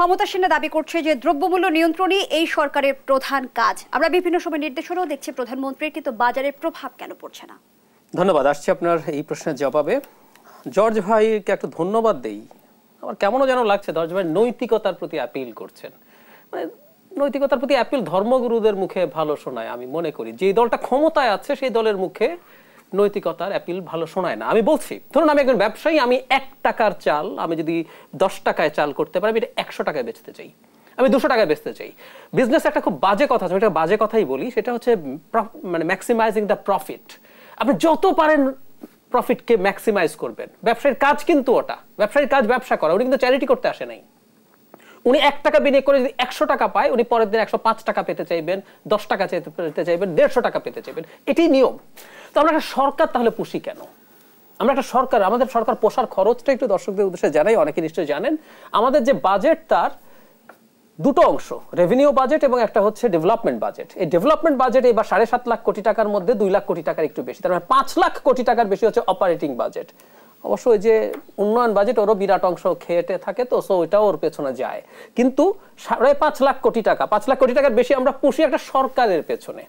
ক্ষমতাসীনরা দাবি করছে যে দ্রব্যমূল্য নিয়ন্ত্রণই এই সরকারের প্রধান কাজ আমরা বিভিন্ন সময় নির্দেশনাও দেখছি প্রধানমন্ত্রীর কিন্তু বাজারের প্রভাব কেন পড়ছে না ধন্যবাদ আসছি আপনার এই প্রশ্নের জবাবে জর্জ ভাইকে একটু ধন্যবাদ দেই আমার কেমনও যেন লাগছে জর্জ ভাই নৈতিকতার প্রতি অ্যাপিল করছেন মানে নৈতিকতার প্রতি অ্যাপিল ধর্মগুরুদের মুখে ভালো শোনায় আমি মনে করি যে দলটা ক্ষমতায় আছে সেই দলের মুখে নৈতিকতার অ্যাপিল ভালো শোনায় না আমি বলছি ধরুন আমি একজন ব্যবসায়ী আমি এক টাকার চাল আমি যদি দশ টাকায় চাল করতে পারি আমি এটা একশো টাকায় বেচতে চাই আমি দুশো টাকায় বেচতে চাই বিজনেস একটা খুব বাজে কথা আছে একটা বাজে কথাই বলি সেটা হচ্ছে মানে ম্যাক্সিমাইজিং দ্য প্রফিট আপনি যত পারেন প্রফিটকে ম্যাক্সিমাইজ করবেন ব্যবসায়ীর কাজ কিন্তু ওটা ব্যবসায়ীর কাজ ব্যবসা করা উনি কিন্তু চ্যারিটি করতে আসে নাই উনি এক টাকা বিনিয়োগ করে যদি একশো টাকা পায় উনি পরের দিন একশো পাঁচ টাকা পেতে চাইবেন দশ টাকা পেতে চাইবেন দেড়শো টাকা পেতে চাইবেন এটি নিয়ম তো আমরা একটা সরকার তাহলে পুষি কেন আমরা একটা সরকার আমাদের সরকার পোষার খরচটা একটু দর্শকদের উদ্দেশ্যে জানাই অনেকে নিশ্চয়ই জানেন আমাদের যে বাজেট তার দুটো অংশ রেভিনিউ বাজেট এবং একটা হচ্ছে ডেভেলপমেন্ট বাজেট এই ডেভেলপমেন্ট বাজেট এবার সাড়ে সাত লাখ কোটি টাকার মধ্যে দুই লাখ কোটি টাকার একটু বেশি তার মানে পাঁচ লাখ কোটি টাকার বেশি হচ্ছে অপারেটিং বাজেট অবশ্য ওই যে উন্নয়ন বাজেট ওরও বিরাট অংশ খেয়েটে থাকে তো সো ওইটাও ওর পেছনে যায় কিন্তু সাড়ে পাঁচ লাখ কোটি টাকা পাঁচ লাখ কোটি টাকার বেশি আমরা পুষি একটা সরকারের পেছনে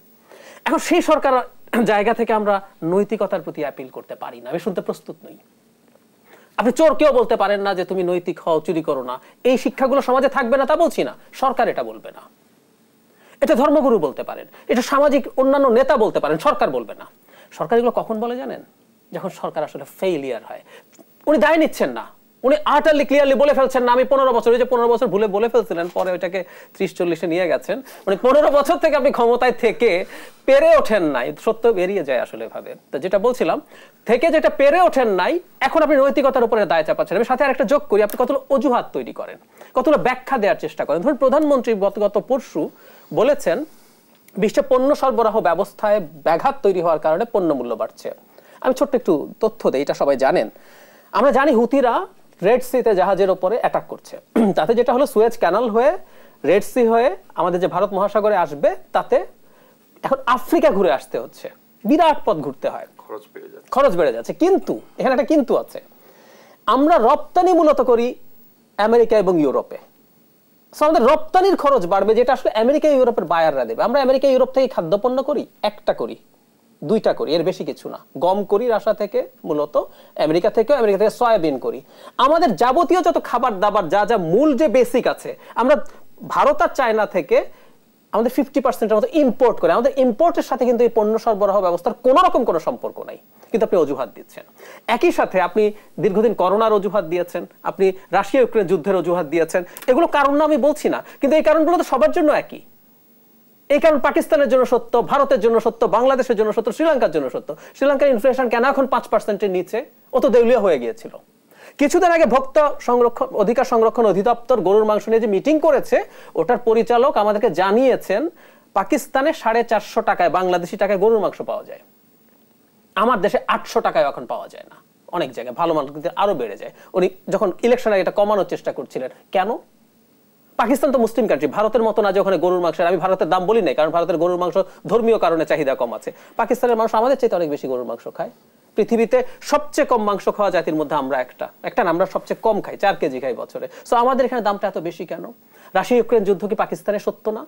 এখন সেই সরকার জায়গা থেকে আমরা নৈতিকতার প্রতি অ্যাপিল করতে পারি না আমি শুনতে প্রস্তুত নই আপনি চোর কেউ বলতে পারেন না যে তুমি নৈতিক হও চুরি করো না এই শিক্ষাগুলো সমাজে থাকবে না তা বলছি না সরকার এটা বলবে না এটা ধর্মগুরু বলতে পারেন এটা সামাজিক অন্যান্য নেতা বলতে পারেন সরকার বলবে না সরকার এগুলো কখন বলে জানেন যখন সরকার আসলে ফেইলিয়ার হয় উনি দায় নিচ্ছেন না উনি আটারলি ক্লিয়ারলি বলে ফেলছেন না আমি পনেরো বছর ওই যে পনেরো বছর ভুলে বলে ফেলছিলেন পরে ওইটাকে ত্রিশ চল্লিশে নিয়ে গেছেন উনি পনেরো বছর থেকে আপনি ক্ষমতায় থেকে পেরে ওঠেন নাই সত্য বেরিয়ে যায় আসলে এভাবে তো যেটা বলছিলাম থেকে যেটা পেরে ওঠেন নাই এখন আপনি নৈতিকতার উপরে দায় চাপাচ্ছেন আমি সাথে আরেকটা যোগ করি আপনি কতগুলো অজুহাত তৈরি করেন কতগুলো ব্যাখ্যা দেওয়ার চেষ্টা করেন ধরুন প্রধানমন্ত্রী গত গত পরশু বলেছেন বিশ্বে পণ্য সরবরাহ ব্যবস্থায় ব্যাঘাত তৈরি হওয়ার কারণে পণ্য মূল্য বাড়ছে আমি ছোট্ট একটু তথ্য দিই এটা সবাই জানেন আমরা জানি হুতিরা রেড সিতে জাহাজের ওপরে অ্যাটাক করছে তাতে যেটা হলো সুয়েজ ক্যানাল হয়ে রেড সি হয়ে আমাদের যে ভারত মহাসাগরে আসবে তাতে এখন আফ্রিকা ঘুরে আসতে হচ্ছে বিরাট পথ ঘুরতে হয় খরচ বেড়ে যাচ্ছে খরচ বেড়ে যাচ্ছে কিন্তু এখানে একটা কিন্তু আছে আমরা রপ্তানি মূলত করি আমেরিকা এবং ইউরোপে আমাদের রপ্তানির খরচ বাড়বে যেটা আসলে আমেরিকা ইউরোপের বায়াররা দেবে আমরা আমেরিকা ইউরোপ থেকে খাদ্যপণ্য করি একটা করি দুইটা করি এর বেশি কিছু না গম করি রাশা থেকে মূলত আমেরিকা থেকে আমেরিকা থেকে সয়াবিন করি আমাদের যাবতীয় যত খাবার দাবার যা যা মূল যে বেসিক আছে আমরা ভারত আর চায়না থেকে আমাদের ফিফটি পার্সেন্টের মতো ইম্পোর্ট করে আমাদের ইম্পোর্টের সাথে কিন্তু এই পণ্য সরবরাহ ব্যবস্থার কোনো রকম কোনো সম্পর্ক নাই কিন্তু আপনি অজুহাত দিচ্ছেন একই সাথে আপনি দীর্ঘদিন করোনার অজুহাত দিয়েছেন আপনি রাশিয়া ইউক্রেন যুদ্ধের অজুহাত দিয়েছেন এগুলো কারণ না আমি বলছি না কিন্তু এই কারণগুলো তো সবার জন্য একই এই কারণ পাকিস্তানের জন্য সত্য ভারতের জন্য সত্য বাংলাদেশের জন্য সত্য শ্রীলঙ্কার জন্য সত্য শ্রীলঙ্কার ইনফ্লেশন কেন এখন পাঁচ পার্সেন্টের নিচে অত দেউলিয়ে হয়ে গিয়েছিল কিছুদিন আগে ভক্ত সংরক্ষণ অধিকার সংরক্ষণ অধিদপ্তর গরুর মাংস নিয়ে যে মিটিং করেছে ওটার পরিচালক আমাদেরকে জানিয়েছেন পাকিস্তানে সাড়ে চারশো টাকায় বাংলাদেশি টাকায় গরুর মাংস পাওয়া যায় আমার দেশে আটশো টাকায় এখন পাওয়া যায় না অনেক জায়গায় ভালো মানুষ কিন্তু আরো বেড়ে যায় উনি যখন ইলেকশন আগে এটা কমানোর চেষ্টা করছিলেন কেন পাকিস্তান তো মুসলিম কান্ট্রি ভারতের মতো না যে ওখানে গরুর মাংসের আমি ভারতের দাম বলি নাই কারণ ভারতের গরুর মাংস ধর্মীয় কারণে চাহিদা কম আছে পাকিস্তানের মানুষ আমাদের চাইতে অনেক বেশি গরুর মাংস খায় পৃথিবীতে সবচেয়ে কম মাংস খাওয়া জাতির মধ্যে আমরা একটা একটা আমরা সবচেয়ে কম খাই চার কেজি খাই বছরে সো আমাদের এখানে দামটা এত বেশি কেন রাশিয়া ইউক্রেন যুদ্ধ কি পাকিস্তানে সত্য না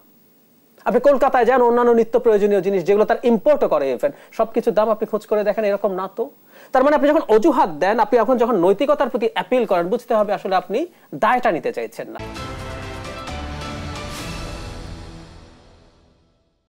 আপনি কলকাতায় যান অন্যান্য নিত্য প্রয়োজনীয় জিনিস যেগুলো তার ইম্পোর্টও করে ইভেন সব কিছুর দাম আপনি খোঁজ করে দেখেন এরকম না তো তার মানে আপনি যখন অজুহাত দেন আপনি এখন যখন নৈতিকতার প্রতি অ্যাপিল করেন বুঝতে হবে আসলে আপনি দায়টা নিতে চাইছেন না